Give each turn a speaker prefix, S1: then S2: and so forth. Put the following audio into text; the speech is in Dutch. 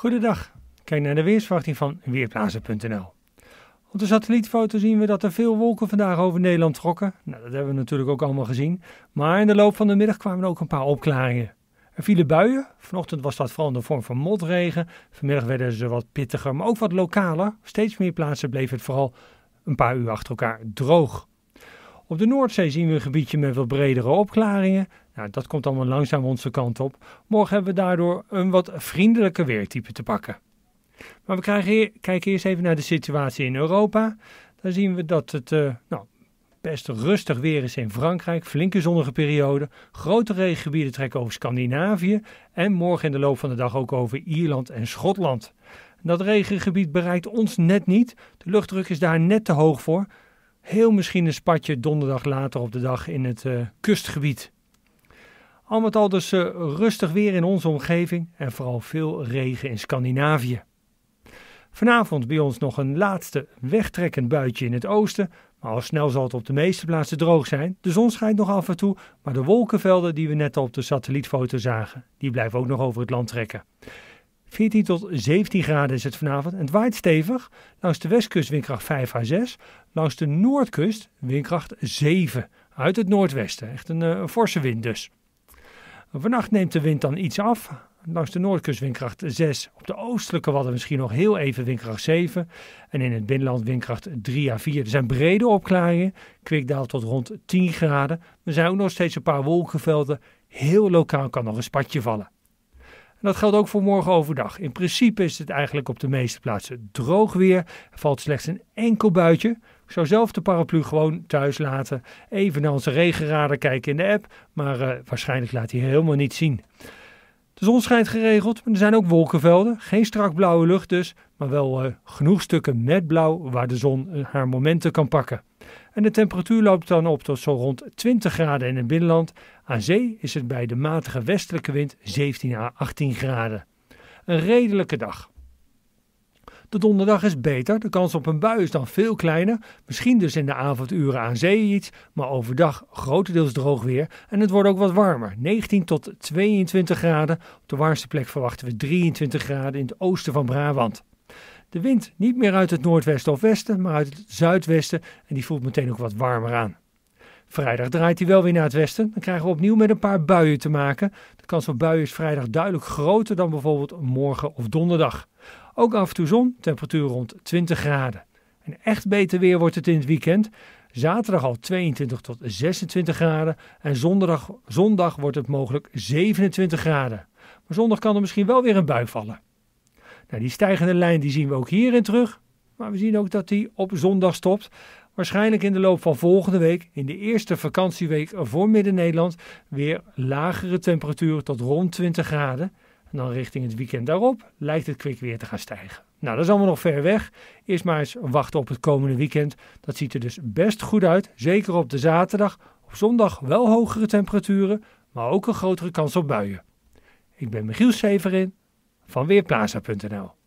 S1: Goedendag, kijk naar de weersverwachting van Weerplaatsen.nl. Op de satellietfoto zien we dat er veel wolken vandaag over Nederland trokken. Nou, dat hebben we natuurlijk ook allemaal gezien. Maar in de loop van de middag kwamen er ook een paar opklaringen. Er vielen buien. Vanochtend was dat vooral in de vorm van motregen. Vanmiddag werden ze wat pittiger, maar ook wat lokaler. Steeds meer plaatsen bleef het vooral een paar uur achter elkaar droog. Op de Noordzee zien we een gebiedje met wat bredere opklaringen. Nou, dat komt allemaal langzaam onze kant op. Morgen hebben we daardoor een wat vriendelijker weertype te pakken. Maar we krijgen hier, kijken eerst even naar de situatie in Europa. Daar zien we dat het eh, nou, best rustig weer is in Frankrijk. Flinke zonnige periode. Grote regengebieden trekken over Scandinavië. En morgen in de loop van de dag ook over Ierland en Schotland. Dat regengebied bereikt ons net niet. De luchtdruk is daar net te hoog voor. Heel misschien een spatje donderdag later op de dag in het eh, kustgebied. Al met al dus eh, rustig weer in onze omgeving en vooral veel regen in Scandinavië. Vanavond bij ons nog een laatste wegtrekkend buitje in het oosten. Maar al snel zal het op de meeste plaatsen droog zijn. De zon schijnt nog af en toe, maar de wolkenvelden die we net op de satellietfoto zagen, die blijven ook nog over het land trekken. 14 tot 17 graden is het vanavond. En het waait stevig. Langs de westkust windkracht 5 à 6. Langs de noordkust windkracht 7. Uit het noordwesten. Echt eh, een forse wind dus. Vannacht neemt de wind dan iets af. Langs de noordkust windkracht 6. Op de oostelijke wadden misschien nog heel even windkracht 7. En in het binnenland windkracht 3 à 4. Er zijn brede opklaringen. daalt tot rond 10 graden. Er zijn ook nog steeds een paar wolkenvelden. Heel lokaal kan nog een spatje vallen. En dat geldt ook voor morgen overdag. In principe is het eigenlijk op de meeste plaatsen droog weer. Er valt slechts een enkel buitje. Ik zou zelf de paraplu gewoon thuis laten. Even naar onze regenradar kijken in de app. Maar eh, waarschijnlijk laat hij helemaal niet zien. De zon schijnt geregeld, maar er zijn ook wolkenvelden. Geen strak blauwe lucht dus, maar wel eh, genoeg stukken met blauw waar de zon eh, haar momenten kan pakken. En de temperatuur loopt dan op tot zo rond 20 graden in het binnenland. Aan zee is het bij de matige westelijke wind 17 à 18 graden. Een redelijke dag. De donderdag is beter, de kans op een bui is dan veel kleiner. Misschien dus in de avonduren aan zee iets, maar overdag grotendeels droog weer. En het wordt ook wat warmer, 19 tot 22 graden. Op de warmste plek verwachten we 23 graden in het oosten van Brabant. De wind niet meer uit het noordwesten of westen, maar uit het zuidwesten en die voelt meteen ook wat warmer aan. Vrijdag draait hij wel weer naar het westen. Dan krijgen we opnieuw met een paar buien te maken. De kans op buien is vrijdag duidelijk groter dan bijvoorbeeld morgen of donderdag. Ook af en toe zon, temperatuur rond 20 graden. En echt beter weer wordt het in het weekend. Zaterdag al 22 tot 26 graden en zondag, zondag wordt het mogelijk 27 graden. Maar zondag kan er misschien wel weer een bui vallen. Nou, die stijgende lijn die zien we ook hierin terug. Maar we zien ook dat die op zondag stopt. Waarschijnlijk in de loop van volgende week, in de eerste vakantieweek voor Midden-Nederland, weer lagere temperaturen tot rond 20 graden. En dan richting het weekend daarop lijkt het kwik weer te gaan stijgen. Nou, dat is allemaal nog ver weg. Eerst maar eens wachten op het komende weekend. Dat ziet er dus best goed uit, zeker op de zaterdag. Op zondag wel hogere temperaturen, maar ook een grotere kans op buien. Ik ben Michiel Severin van Weerplaza.nl.